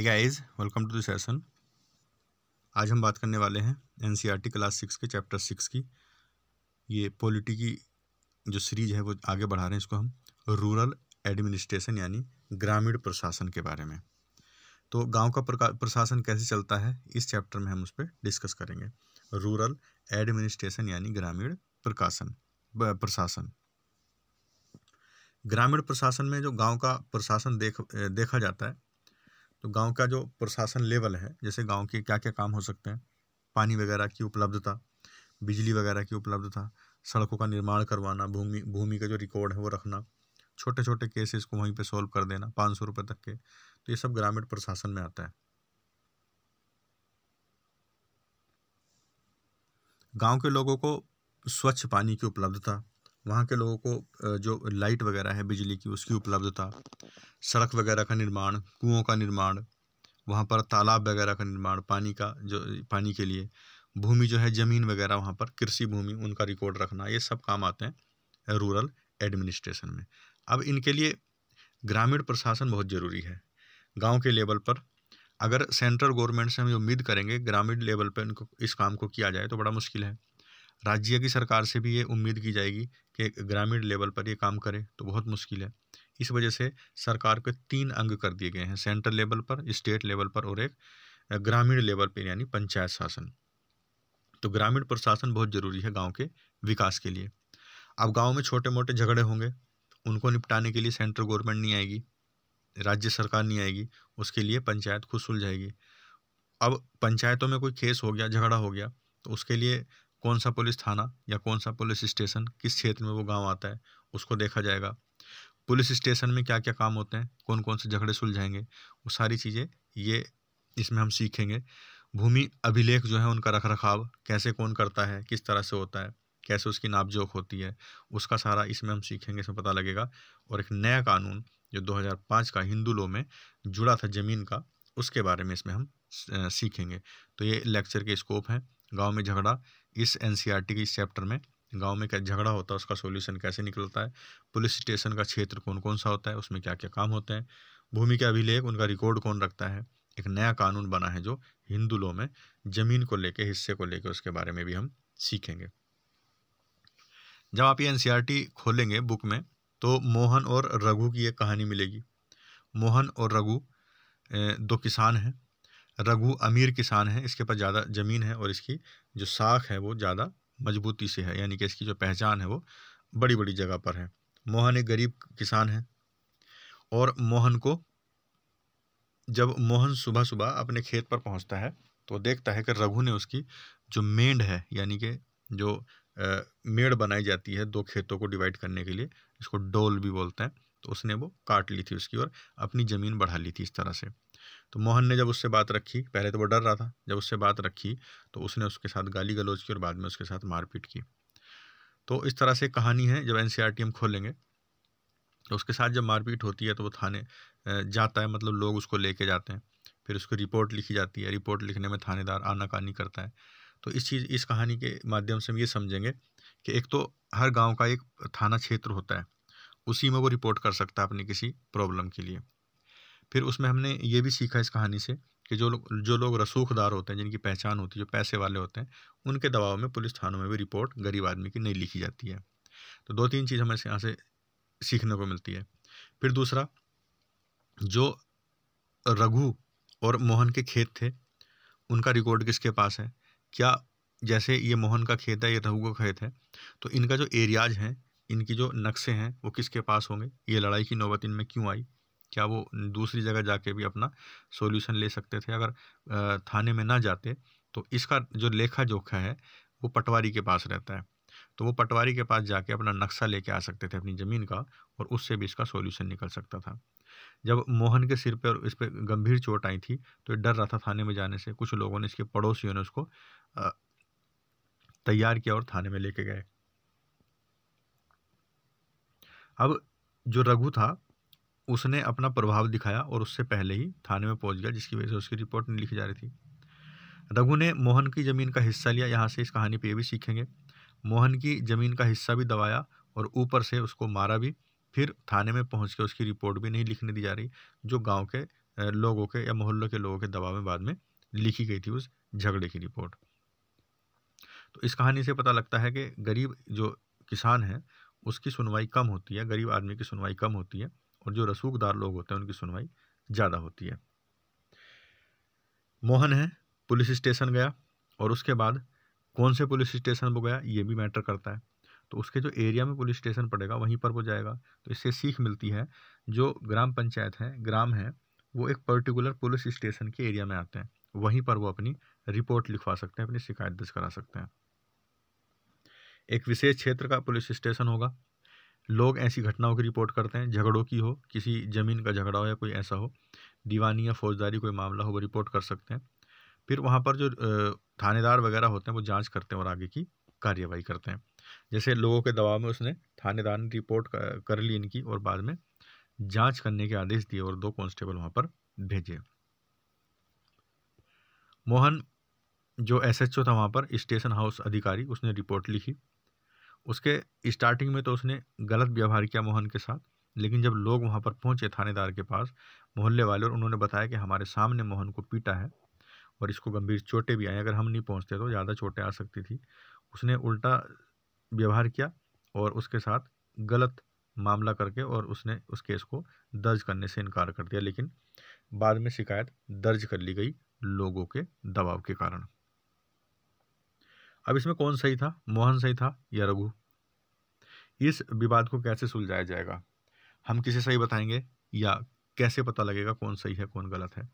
hey guys welcome to the आज हम बात करने वाले हैं एन क्लास सिक्स के चैप्टर सिक्स की ये पॉलिटी की जो सीरीज है वो आगे बढ़ा रहे हैं इसको हम रूरल एडमिनिस्ट्रेशन यानी ग्रामीण प्रशासन के बारे में तो गांव का प्रशासन कैसे चलता है इस चैप्टर में हम उस पर डिस्कस करेंगे रूरल एडमिनिस्ट्रेशन यानी ग्रामीण प्रकाशन प्रशासन ग्रामीण प्रशासन में जो गांव का प्रशासन देख देखा जाता है तो गांव का जो प्रशासन लेवल है जैसे गांव के क्या क्या काम हो सकते हैं पानी वगैरह की उपलब्धता बिजली वगैरह की उपलब्धता सड़कों का निर्माण करवाना भूमि भूमि का जो रिकॉर्ड है वो रखना छोटे छोटे केसेस को वहीं पे सॉल्व कर देना पाँच सौ रुपये तक के तो ये सब ग्रामीण प्रशासन में आता है गांव के लोगों को स्वच्छ पानी की उपलब्धता वहाँ के लोगों को जो लाइट वगैरह है बिजली की उसकी उपलब्धता सड़क वगैरह का निर्माण कुओं का निर्माण वहाँ पर तालाब वगैरह का निर्माण पानी का जो पानी के लिए भूमि जो है ज़मीन वगैरह वहाँ पर कृषि भूमि उनका रिकॉर्ड रखना ये सब काम आते हैं रूरल एडमिनिस्ट्रेशन में अब इनके लिए ग्रामीण प्रशासन बहुत ज़रूरी है गांव के लेवल पर अगर सेंट्रल गवर्नमेंट से हम उम्मीद करेंगे ग्रामीण लेवल पर इनको इस काम को किया जाए तो बड़ा मुश्किल है राज्य की सरकार से भी ये उम्मीद की जाएगी कि ग्रामीण लेवल पर ये काम करे तो बहुत मुश्किल है इस वजह से सरकार के तीन अंग कर दिए गए हैं सेंट्रल लेवल पर स्टेट लेवल पर और एक ग्रामीण लेवल पर यानी पंचायत शासन तो ग्रामीण प्रशासन बहुत ज़रूरी है गाँव के विकास के लिए अब गाँव में छोटे मोटे झगड़े होंगे उनको निपटाने के लिए सेंट्रल गवर्नमेंट नहीं आएगी राज्य सरकार नहीं आएगी उसके लिए पंचायत खुद सुलझाएगी अब पंचायतों में कोई केस हो गया झगड़ा हो गया तो उसके लिए कौन सा पुलिस थाना या कौन सा पुलिस स्टेशन किस क्षेत्र में वो गांव आता है उसको देखा जाएगा पुलिस स्टेशन में क्या क्या काम होते हैं कौन कौन से झगड़े सुलझाएंगे वो सारी चीज़ें ये इसमें हम सीखेंगे भूमि अभिलेख जो है उनका रख रखाव कैसे कौन करता है किस तरह से होता है कैसे उसकी नापजोक होती है उसका सारा इसमें हम सीखेंगे इसमें पता लगेगा और एक नया कानून जो 2005 का हिंदू लो में जुड़ा था ज़मीन का उसके बारे में इसमें हम सीखेंगे तो ये लेक्चर के स्कोप हैं गांव में झगड़ा इस एन की इस चैप्टर में गांव में क्या झगड़ा होता है उसका सोल्यूशन कैसे निकलता है पुलिस स्टेशन का क्षेत्र कौन कौन सा होता है उसमें क्या क्या काम होते हैं भूमि के अभिलेख उनका रिकॉर्ड कौन रखता है एक नया कानून बना है जो हिंदू लॉ में जमीन को लेके हिस्से को लेके उसके बारे में भी हम सीखेंगे जब आप ये एन e खोलेंगे बुक में तो मोहन और रघु की एक कहानी मिलेगी मोहन और रघु दो किसान हैं रघु अमीर किसान है इसके पास ज़्यादा ज़मीन है और इसकी जो साख है वो ज़्यादा मजबूती से है यानी कि इसकी जो पहचान है वो बड़ी बड़ी जगह पर है मोहन एक गरीब किसान है और मोहन को जब मोहन सुबह सुबह अपने खेत पर पहुंचता है तो देखता है कि रघु ने उसकी जो मेंढ है यानी कि जो मेड़ बनाई जाती है दो खेतों को डिवाइड करने के लिए इसको डोल भी बोलते हैं तो उसने वो काट ली थी उसकी और अपनी ज़मीन बढ़ा ली थी इस तरह से तो मोहन ने जब उससे बात रखी पहले तो वो डर रहा था जब उससे बात रखी तो उसने उसके साथ गाली गलौज की और बाद में उसके साथ मारपीट की तो इस तरह से कहानी है जब एन हम खोलेंगे तो उसके साथ जब मारपीट होती है तो वो थाने जाता है मतलब लोग उसको लेके जाते हैं फिर उसको रिपोर्ट लिखी जाती है रिपोर्ट लिखने में थानेदार आनाकानी करता है तो इस चीज़ इस कहानी के माध्यम से हम ये समझेंगे कि एक तो हर गांव का एक थाना क्षेत्र होता है उसी में वो रिपोर्ट कर सकता है अपनी किसी प्रॉब्लम के लिए फिर उसमें हमने ये भी सीखा इस कहानी से कि जो लोग जो लोग रसूखदार होते हैं जिनकी पहचान होती है जो पैसे वाले होते हैं उनके दबाव में पुलिस थानों में भी रिपोर्ट गरीब आदमी की नहीं लिखी जाती है तो दो तीन चीज़ हमें यहाँ से सीखने को मिलती है फिर दूसरा जो रघु और मोहन के खेत थे उनका रिकॉर्ड किसके पास है क्या जैसे ये मोहन का खेत है ये रघु का खेत है तो इनका जो एरियाज हैं इनकी जो नक्शे हैं वो किसके पास होंगे ये लड़ाई की नौबत इनमें क्यों आई क्या वो दूसरी जगह जाके भी अपना सॉल्यूशन ले सकते थे अगर थाने में ना जाते तो इसका जो लेखा जोखा है वो पटवारी के पास रहता है तो वो पटवारी के पास जाके अपना नक्शा लेके आ सकते थे अपनी ज़मीन का और उससे भी इसका सॉल्यूशन निकल सकता था जब मोहन के सिर पर इस पर गंभीर चोट आई थी तो डर रहा था थाने में जाने से कुछ लोगों ने इसके पड़ोसियों ने उसको तैयार किया और थाने में लेके गए अब जो रघु था उसने अपना प्रभाव दिखाया और उससे पहले ही थाने में पहुंच गया जिसकी वजह से उसकी रिपोर्ट नहीं लिखी जा रही थी रघु ने मोहन की ज़मीन का हिस्सा लिया यहाँ से इस कहानी पर ये भी सीखेंगे मोहन की ज़मीन का हिस्सा भी दबाया और ऊपर से उसको मारा भी फिर थाने में पहुँच के उसकी रिपोर्ट भी नहीं लिखने दी जा रही जो गाँव के लोगों के या मोहल्लों के लोगों के दबाव में बाद में लिखी गई थी उस झगड़े की रिपोर्ट तो इस कहानी से पता लगता है कि गरीब जो किसान है उसकी सुनवाई कम होती है गरीब आदमी की सुनवाई कम होती है और जो रसूखदार लोग होते हैं उनकी सुनवाई ज़्यादा होती है मोहन है पुलिस स्टेशन गया और उसके बाद कौन से पुलिस स्टेशन पर गया ये भी मैटर करता है तो उसके जो एरिया में पुलिस स्टेशन पड़ेगा वहीं पर वो जाएगा तो इससे सीख मिलती है जो ग्राम पंचायत है ग्राम है वो एक पर्टिकुलर पुलिस स्टेशन के एरिया में आते हैं वहीं पर वो अपनी रिपोर्ट लिखवा सकते हैं अपनी शिकायत दर्ज करा सकते हैं एक विशेष क्षेत्र का पुलिस स्टेशन होगा लोग ऐसी घटनाओं की रिपोर्ट करते हैं झगड़ों की हो किसी ज़मीन का झगड़ा हो या कोई ऐसा हो दीवानी या फौजदारी कोई मामला हो वो रिपोर्ट कर सकते हैं फिर वहाँ पर जो थानेदार वगैरह होते हैं वो जाँच करते हैं और आगे की कार्यवाही करते हैं जैसे लोगों के दबाव में उसने थानेदार ने रिपोर्ट कर ली इनकी और बाद में जांच करने के आदेश दिए और दो कांस्टेबल वहाँ पर भेजे मोहन जो एसएचओ था वहाँ पर स्टेशन हाउस अधिकारी उसने रिपोर्ट लिखी उसके स्टार्टिंग में तो उसने गलत व्यवहार किया मोहन के साथ लेकिन जब लोग वहाँ पर पहुँचे थानेदार के पास मोहल्ले वाले और उन्होंने बताया कि हमारे सामने मोहन को पीटा है और इसको गंभीर चोटें भी आई अगर हम नहीं पहुँचते तो ज़्यादा चोटें आ सकती थी उसने उल्टा व्यवहार किया और उसके साथ गलत मामला करके और उसने उस केस को दर्ज करने से इनकार कर दिया लेकिन बाद में शिकायत दर्ज कर ली गई लोगों के दबाव के कारण अब इसमें कौन सही था मोहन सही था या रघु इस विवाद को कैसे सुलझाया जाएगा हम किसे सही बताएंगे या कैसे पता लगेगा कौन सही है कौन गलत है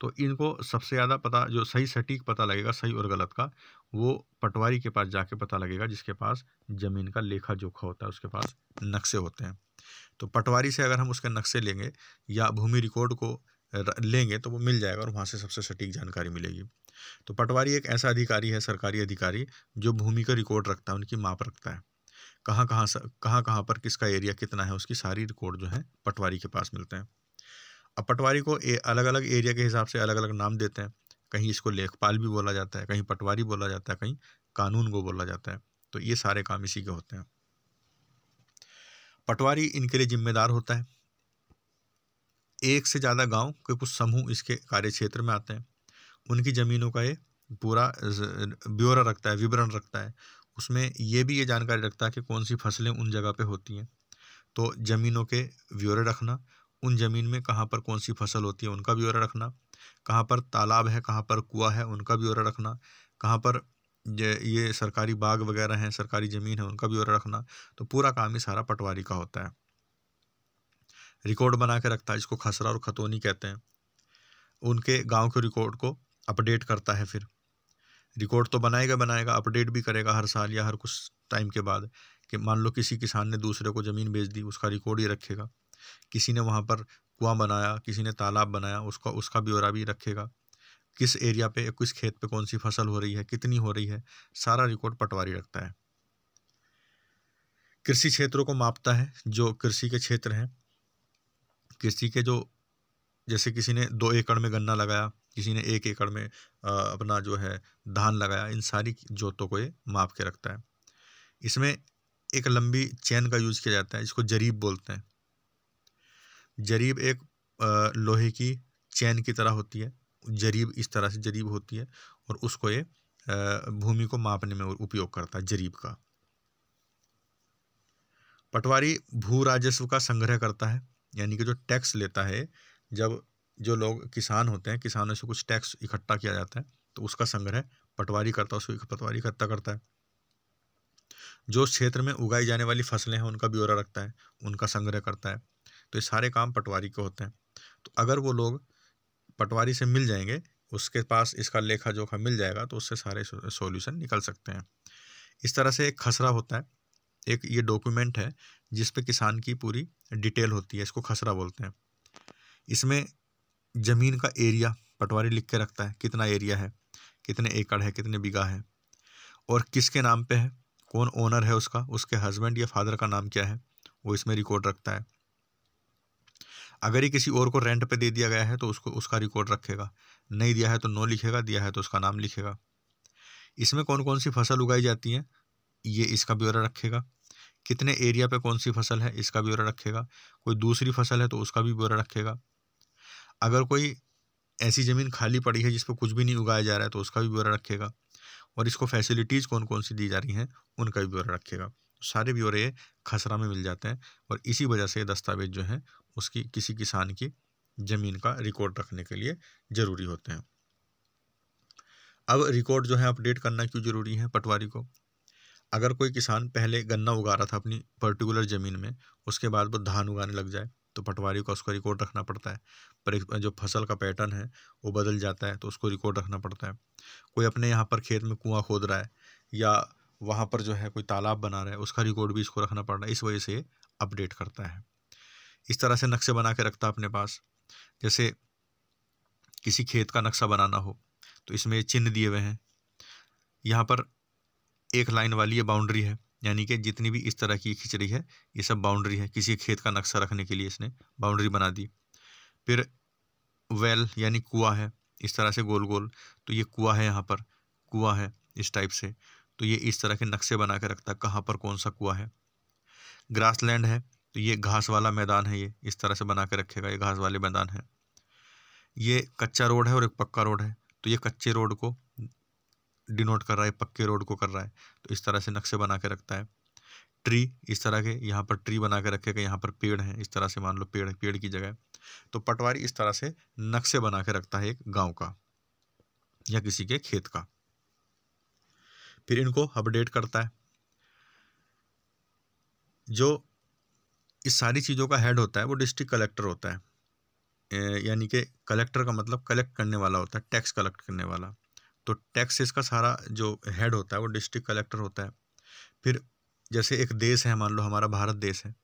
तो इनको सबसे ज़्यादा पता जो सही सटीक पता लगेगा सही और गलत का वो पटवारी के पास जाके पता लगेगा जिसके पास ज़मीन का लेखा जोखा होता है उसके पास नक्शे होते हैं तो पटवारी से अगर हम उसके नक्शे लेंगे या भूमि रिकॉर्ड को लेंगे तो वो मिल जाएगा और वहाँ से सबसे सटीक जानकारी मिलेगी तो पटवारी एक ऐसा अधिकारी है सरकारी अधिकारी जो भूमि का रिकॉर्ड रखता है उनकी माप रखता है कहाँ कहाँ कहाँ कहाँ पर किसका एरिया कितना है उसकी सारी रिकॉर्ड जो है पटवारी के पास मिलते हैं अब पटवारी को ए, अलग अलग एरिया के हिसाब से अलग अलग नाम देते हैं कहीं इसको लेखपाल भी बोला जाता है कहीं पटवारी बोला जाता है कहीं कानून को बोला जाता है तो ये सारे काम इसी के होते हैं पटवारी इनके लिए जिम्मेदार होता है एक से ज़्यादा गांव के कुछ समूह इसके कार्य क्षेत्र में आते हैं उनकी ज़मीनों का ये पूरा ब्यौरा रखता है विवरण रखता है उसमें ये भी ये जानकारी रखता है कि कौन सी फसलें उन जगह पे होती हैं तो ज़मीनों के ब्यौरे रखना उन ज़मीन में कहाँ पर कौन सी फसल होती है उनका ब्यौरा रखना कहाँ पर तालाब है कहाँ पर कुआ है उनका ब्यौरा रखना कहाँ पर ये सरकारी बाग वगैरह हैं सरकारी ज़मीन है उनका ब्यौरा रखना तो पूरा काम ही सारा पटवारी का होता है रिकॉर्ड बना के रखता है जिसको खसरा और खतौनी कहते हैं उनके गांव के रिकॉर्ड को अपडेट करता है फिर रिकॉर्ड तो बनाएगा बनाएगा अपडेट भी करेगा हर साल या हर कुछ टाइम के बाद कि मान लो किसी किसान ने दूसरे को ज़मीन बेच दी उसका रिकॉर्ड ही रखेगा किसी ने वहाँ पर कुआं बनाया किसी ने तालाब बनाया उसका उसका ब्यौरा भी रखेगा किस एरिया पे किस खेत पे कौन सी फसल हो रही है कितनी हो रही है सारा रिकॉर्ड पटवारी रखता है कृषि क्षेत्रों को मापता है जो कृषि के क्षेत्र हैं कृषि के जो जैसे किसी ने दो एकड़ में गन्ना लगाया किसी ने एक एकड़ में अपना जो है धान लगाया इन सारी जोतों को ये माप के रखता है इसमें एक लंबी चैन का यूज़ किया जाता है इसको जरीब बोलते हैं जरीब एक लोहे की चैन की तरह होती है जरीब इस तरह से जरीब होती है और उसको ये भूमि को मापने में उपयोग करता है जरीब का पटवारी भू राजस्व का संग्रह करता है यानी कि जो टैक्स लेता है जब जो लोग किसान होते हैं किसानों से कुछ टैक्स इकट्ठा किया जाता है तो उसका संग्रह पटवारी करता है उसको पटवारी इकट्ठा करता है जो क्षेत्र में उगाई जाने वाली फसलें हैं उनका ब्यौरा रखता है उनका संग्रह करता है तो ये सारे काम पटवारी के होते हैं तो अगर वो लोग पटवारी से मिल जाएंगे उसके पास इसका लेखा जोखा मिल जाएगा तो उससे सारे सॉल्यूशन निकल सकते हैं इस तरह से एक खसरा होता है एक ये डॉक्यूमेंट है जिस पे किसान की पूरी डिटेल होती है इसको खसरा बोलते हैं इसमें ज़मीन का एरिया पटवारी लिख के रखता है कितना एरिया है कितने एकड़ है कितने बीघा है और किसके नाम पे है कौन ओनर है उसका उसके हस्बैंड या फादर का नाम क्या है वो इसमें रिकॉर्ड रखता है अगर ये किसी और को रेंट पे दे दिया गया है तो उसको उसका रिकॉर्ड रखेगा नहीं दिया है तो नो लिखेगा दिया है तो उसका नाम लिखेगा इसमें कौन कौन सी फसल उगाई जाती है ये इसका ब्यौरा रखेगा कितने एरिया पे कौन सी फसल है इसका ब्यौरा रखेगा कोई दूसरी फसल है तो उसका भी ब्यौरा रखेगा अगर कोई ऐसी ज़मीन खाली पड़ी है जिस पर कुछ भी नहीं उगाया जा रहा है तो उसका भी ब्यौरा रखेगा और इसको फैसिलिटीज़ कौन कौन सी दी जा रही हैं उनका भी ब्यौरा रखेगा सारे ब्यौरे खसरा में मिल जाते हैं और इसी वजह से दस्तावेज जो हैं उसकी किसी किसान की ज़मीन का रिकॉर्ड रखने के लिए ज़रूरी होते हैं अब रिकॉर्ड जो है अपडेट करना क्यों ज़रूरी है पटवारी को अगर कोई किसान पहले गन्ना उगा रहा था अपनी पर्टिकुलर ज़मीन में उसके बाद वो धान उगाने लग जाए तो पटवारी का उसका रिकॉर्ड रखना पड़ता है पर जो फसल का पैटर्न है वो बदल जाता है तो उसको रिकॉर्ड रखना पड़ता है कोई अपने यहाँ पर खेत में कुआँ खोद रहा है या वहाँ पर जो है कोई तालाब बना रहा है उसका रिकॉर्ड भी इसको रखना पड़ रहा है इस वजह से अपडेट करता है इस तरह से नक्शे बना के रखता है अपने पास जैसे किसी खेत का नक्शा बनाना हो तो इसमें चिन्ह दिए हुए हैं यहाँ पर एक लाइन वाली ये बाउंड्री है यानी कि जितनी भी इस तरह की खिचड़ी है ये सब बाउंड्री है किसी खेत का नक्शा रखने के लिए इसने बाउंड्री बना दी फिर वेल यानी कुआ है इस तरह से गोल गोल तो ये कुआ है यहाँ पर कुआ है इस टाइप से तो ये इस तरह के नक्शे बना के रखता है कहाँ पर कौन सा कुआ है ग्रास लैंड है तो ये घास वाला मैदान है ये इस तरह से बना के रखेगा ये घास वाले मैदान है ये कच्चा रोड है और एक पक्का रोड है तो ये कच्चे रोड को डिनोट कर रहा है पक्के रोड को कर रहा है तो इस तरह से नक्शे बना के रखता है ट्री इस तरह के यहाँ पर ट्री बना के रखेगा यहाँ पर पेड़ है इस तरह से मान लो पेड़ पेड़ की जगह तो पटवारी इस तरह से नक्शे बना के रखता है एक गांव का या किसी के खेत का फिर इनको अपडेट करता है जो इस सारी चीज़ों का हेड होता है वो डिस्ट्रिक्ट कलेक्टर होता है यानी कि कलेक्टर का मतलब कलेक्ट करने वाला होता है टैक्स कलेक्ट करने वाला तो टैक्स इसका सारा जो हेड होता है वो डिस्ट्रिक्ट कलेक्टर होता है फिर जैसे एक देश है मान लो हमारा भारत देश है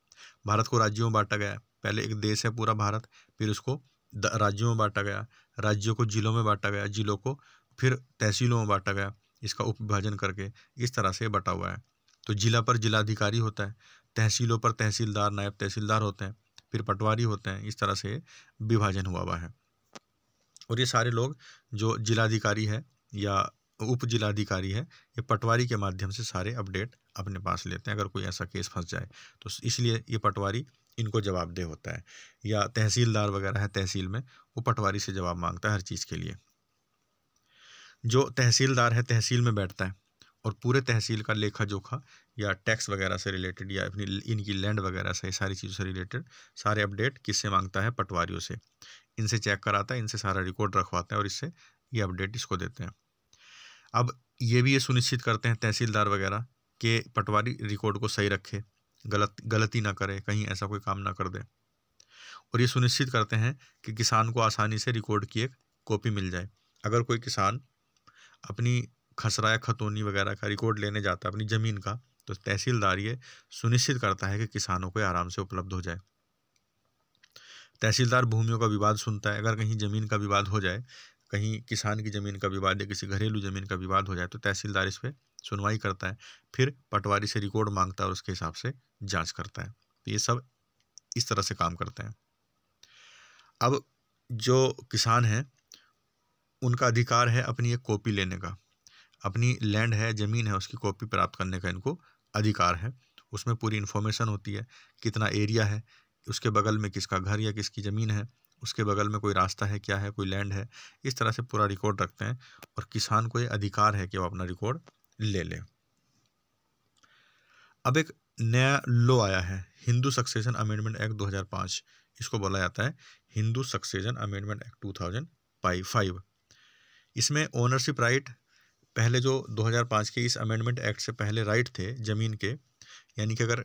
भारत को राज्यों में बांटा गया है पहले एक देश है पूरा भारत फिर उसको राज्यों में बांटा गया राज्यों को जिलों में बांटा गया जिलों को फिर तहसीलों में बांटा गया इसका विभाजन करके इस तरह से बटा हुआ है तो जिला पर जिलाधिकारी होता है तहसीलों पर तहसीलदार नायब तहसीलदार होते हैं फिर पटवारी होते हैं इस तरह से विभाजन हुआ हुआ है और ये सारे लोग जो जिलाधिकारी है या उप जिलाधिकारी है ये पटवारी के माध्यम से सारे अपडेट अपने पास लेते हैं अगर कोई ऐसा केस फंस जाए तो इसलिए ये पटवारी इनको जवाबदेह होता है या तहसीलदार वगैरह है तहसील में वो पटवारी से जवाब मांगता है हर चीज़ के लिए जो तहसीलदार है तहसील में बैठता है और पूरे तहसील का लेखा जोखा या टैक्स वगैरह से रिलेटेड या अपनी इनकी लैंड वगैरह से सारी चीज़ों से रिलेटेड सारे अपडेट किससे मांगता है पटवारियों से इनसे चेक कराता है इनसे सारा रिकॉर्ड रखवाता है और इससे ये अपडेट इसको देते हैं अब ये भी ये सुनिश्चित करते हैं तहसीलदार वगैरह कि पटवारी रिकॉर्ड को सही रखे गलत गलती ना करे कहीं ऐसा कोई काम ना कर दे और ये सुनिश्चित करते हैं कि किसान को आसानी से रिकॉर्ड की एक कॉपी मिल जाए अगर कोई किसान अपनी खसरा या खतौनी वगैरह का रिकॉर्ड लेने जाता है अपनी ज़मीन का तो तहसीलदार ये सुनिश्चित करता है कि किसानों को आराम से उपलब्ध हो जाए तहसीलदार भूमियों का विवाद सुनता है अगर कहीं ज़मीन का विवाद हो जाए कहीं किसान की ज़मीन का विवाद या किसी घरेलू ज़मीन का विवाद हो जाए तो तहसीलदार इस पर सुनवाई करता है फिर पटवारी से रिकॉर्ड मांगता है और उसके हिसाब से जाँच करता है तो ये सब इस तरह से काम करते हैं अब जो किसान हैं उनका अधिकार है अपनी एक कॉपी लेने का अपनी लैंड है ज़मीन है उसकी कॉपी प्राप्त करने का इनको अधिकार है उसमें पूरी इन्फॉर्मेशन होती है कितना एरिया है उसके बगल में किसका घर या किसकी ज़मीन है उसके बगल में कोई रास्ता है क्या है कोई लैंड है इस तरह से पूरा रिकॉर्ड रखते हैं और किसान को ये अधिकार है कि वो अपना रिकॉर्ड ले ले अब एक नया लॉ आया है हिंदू सक्सेशन अमेंडमेंट एक्ट 2005 इसको बोला जाता है Hindu succession amendment act five इसमें ओनरशिप राइट पहले जो 2005 के इस अमेंडमेंट एक्ट से पहले राइट थे ज़मीन के यानी कि अगर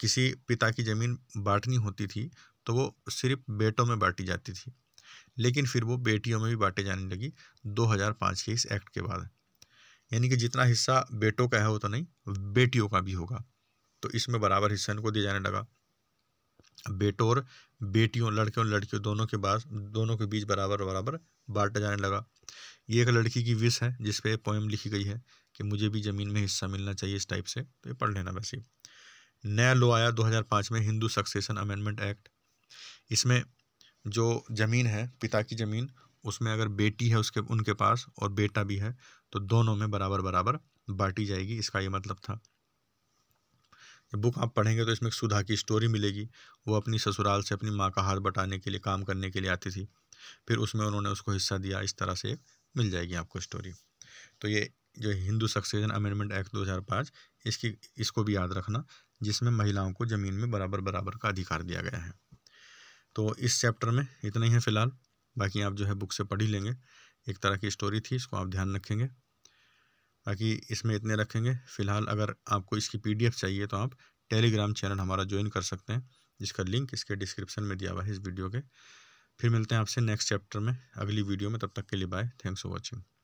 किसी पिता की ज़मीन बांटनी होती थी तो वो सिर्फ बेटों में बांटी जाती थी लेकिन फिर वो बेटियों में भी बांटे जाने लगी 2005 के इस एक्ट के बाद यानी कि जितना हिस्सा बेटों का है वो तो नहीं बेटियों का भी होगा तो इसमें बराबर हिस्सा इनको दिया जाने लगा बेटों और बेटियों लड़के और लड़कियों दोनों के बाद दोनों के बीच बराबर बराबर बांटा जाने लगा ये एक लड़की की विश है जिस पर पोएम लिखी गई है कि मुझे भी ज़मीन में हिस्सा मिलना चाहिए इस टाइप से तो ये पढ़ लेना वैसे नया लॉ आया 2005 में हिंदू सक्सेशन अमेंडमेंट एक्ट इसमें जो ज़मीन है पिता की ज़मीन उसमें अगर बेटी है उसके उनके पास और बेटा भी है तो दोनों में बराबर बराबर बांटी जाएगी इसका ये मतलब था ये बुक आप पढ़ेंगे तो इसमें सुधा की स्टोरी मिलेगी वो अपनी ससुराल से अपनी माँ का हाथ बटाने के लिए काम करने के लिए आती थी फिर उसमें उन्होंने उसको हिस्सा दिया इस तरह से एक मिल जाएगी आपको स्टोरी तो ये जो हिंदू सक्सेशन अमेंडमेंट एक्ट 2005 इसकी इसको भी याद रखना जिसमें महिलाओं को ज़मीन में बराबर बराबर का अधिकार दिया गया है तो इस चैप्टर में इतना ही है फ़िलहाल बाकी आप जो है बुक से पढ़ ही लेंगे एक तरह की स्टोरी थी इसको आप ध्यान रखेंगे बाकी इसमें इतने रखेंगे फ़िलहाल अगर आपको इसकी पी चाहिए तो आप टेलीग्राम चैनल हमारा ज्वाइन कर सकते हैं जिसका लिंक इसके डिस्क्रिप्शन में दिया हुआ है इस वीडियो के फिर मिलते हैं आपसे नेक्स्ट चैप्टर में अगली वीडियो में तब तक के लिए बाय थैंक्स फॉर वॉचिंग